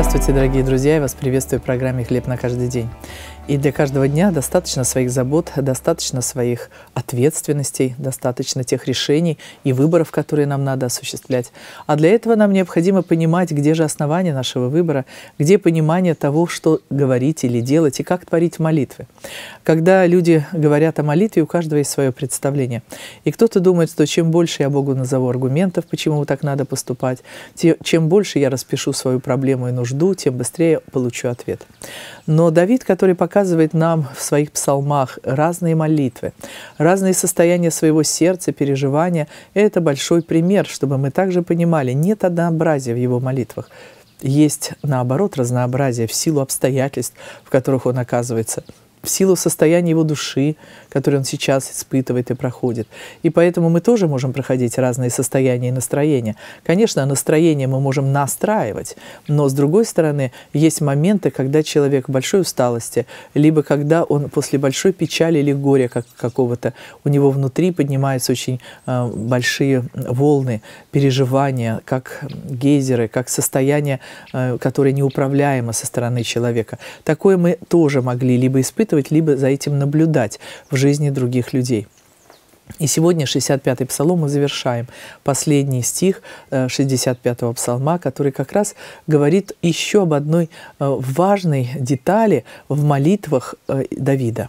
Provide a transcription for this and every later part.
Здравствуйте, дорогие друзья! Я вас приветствую в программе «Хлеб на каждый день». И для каждого дня достаточно своих забот, достаточно своих ответственностей, достаточно тех решений и выборов, которые нам надо осуществлять. А для этого нам необходимо понимать, где же основание нашего выбора, где понимание того, что говорить или делать, и как творить молитвы. Когда люди говорят о молитве, у каждого есть свое представление. И кто-то думает, что чем больше я Богу назову аргументов, почему так надо поступать, чем больше я распишу свою проблему и нужду, тем быстрее получу ответ. Но Давид, который пока показывает нам в своих псалмах разные молитвы, разные состояния своего сердца, переживания. это большой пример, чтобы мы также понимали, нет однообразия в его молитвах. Есть, наоборот, разнообразие в силу обстоятельств, в которых он оказывается – в силу состояния его души, которое он сейчас испытывает и проходит. И поэтому мы тоже можем проходить разные состояния и настроения. Конечно, настроение мы можем настраивать, но, с другой стороны, есть моменты, когда человек в большой усталости, либо когда он после большой печали или горя как какого-то, у него внутри поднимаются очень э, большие волны, переживания, как гейзеры, как состояние, э, которое неуправляемо со стороны человека. Такое мы тоже могли либо испытывать, учитывать, либо за этим наблюдать в жизни других людей. И сегодня 65-й псалом мы завершаем. Последний стих 65-го э, псалма, который как раз говорит еще об одной э, важной детали в молитвах э, Давида.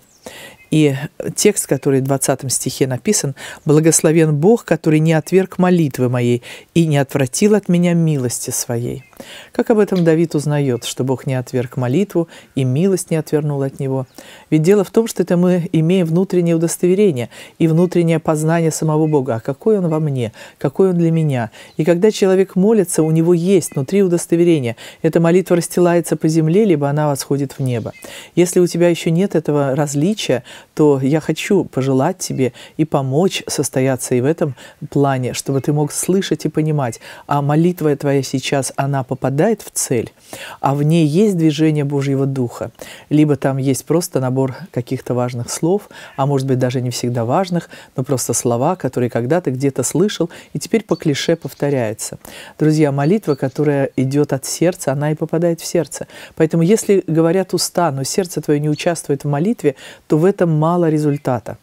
И текст, который в 20 стихе написан, «Благословен Бог, который не отверг молитвы моей и не отвратил от меня милости своей». Как об этом Давид узнает, что Бог не отверг молитву и милость не отвернула от него? Ведь дело в том, что это мы имеем внутреннее удостоверение и внутреннее познание самого Бога. А какой Он во мне? Какой Он для меня? И когда человек молится, у него есть внутри удостоверение. Эта молитва расстилается по земле, либо она восходит в небо. Если у тебя еще нет этого различия, то я хочу пожелать тебе и помочь состояться и в этом плане, чтобы ты мог слышать и понимать, а молитва твоя сейчас, она попадает в цель, а в ней есть движение Божьего Духа, либо там есть просто набор каких-то важных слов, а может быть даже не всегда важных, но просто слова, которые когда-то где-то слышал, и теперь по клише повторяются. Друзья, молитва, которая идет от сердца, она и попадает в сердце. Поэтому если говорят уста, но сердце твое не участвует в молитве, то в этом мало результата.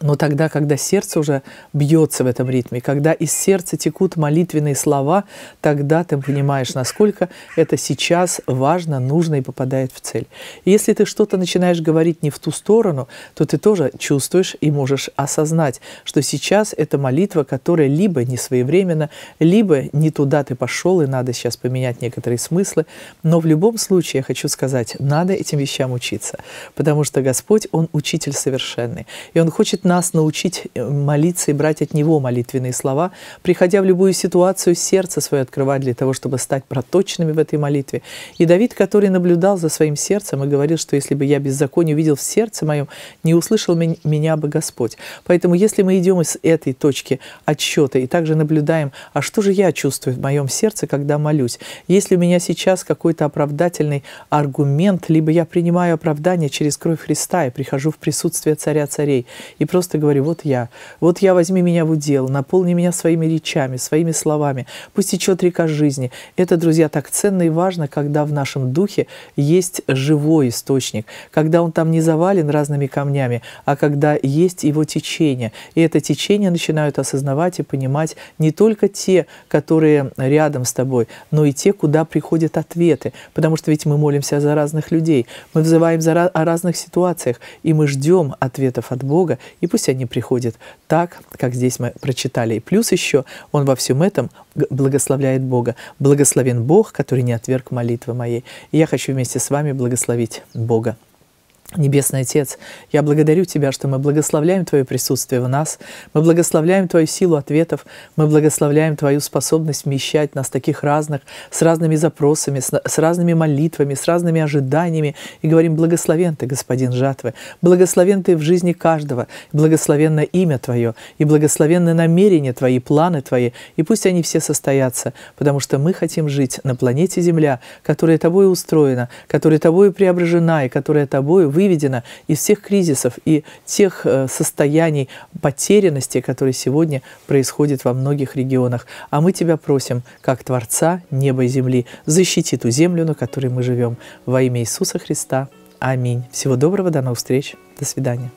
Но тогда, когда сердце уже бьется в этом ритме, когда из сердца текут молитвенные слова, тогда ты понимаешь, насколько это сейчас важно, нужно и попадает в цель. И если ты что-то начинаешь говорить не в ту сторону, то ты тоже чувствуешь и можешь осознать, что сейчас это молитва, которая либо не своевременно, либо не туда ты пошел, и надо сейчас поменять некоторые смыслы. Но в любом случае, я хочу сказать, надо этим вещам учиться, потому что Господь, Он учитель совершенный, и Он хочет хочет нас научить э, молиться и брать от Него молитвенные слова, приходя в любую ситуацию, сердце свое открывать для того, чтобы стать проточными в этой молитве. И Давид, который наблюдал за своим сердцем и говорил, что если бы я беззаконие увидел в сердце моем, не услышал меня бы Господь. Поэтому если мы идем из этой точки отсчета и также наблюдаем, а что же я чувствую в моем сердце, когда молюсь, если у меня сейчас какой-то оправдательный аргумент, либо я принимаю оправдание через кровь Христа и прихожу в присутствие Царя Царей, и просто говорю, вот я, вот я, возьми меня в удел, наполни меня своими речами, своими словами, пусть течет река жизни. Это, друзья, так ценно и важно, когда в нашем духе есть живой источник, когда он там не завален разными камнями, а когда есть его течение. И это течение начинают осознавать и понимать не только те, которые рядом с тобой, но и те, куда приходят ответы. Потому что ведь мы молимся за разных людей, мы взываем за, о разных ситуациях, и мы ждем ответов от Бога, и пусть они приходят так, как здесь мы прочитали. И плюс еще он во всем этом благословляет Бога. Благословен Бог, который не отверг молитвы моей. И я хочу вместе с вами благословить Бога. Небесный Отец, я благодарю Тебя, что мы благословляем Твое присутствие в нас, мы благословляем Твою силу ответов, мы благословляем Твою способность вмещать нас таких разных, с разными запросами, с, с разными молитвами, с разными ожиданиями, и говорим «Благословен Ты, Господин Жатвы, благословен Ты в жизни каждого, благословенно имя Твое, и благословенны намерения Твои, планы Твои, и пусть они все состоятся, потому что мы хотим жить на планете Земля, которая Тобой устроена, которая Тобой преображена и которая Тобой вы выведена из всех кризисов и тех э, состояний потерянности, которые сегодня происходят во многих регионах. А мы Тебя просим, как Творца неба и земли, защити ту землю, на которой мы живем. Во имя Иисуса Христа. Аминь. Всего доброго, до новых встреч. До свидания.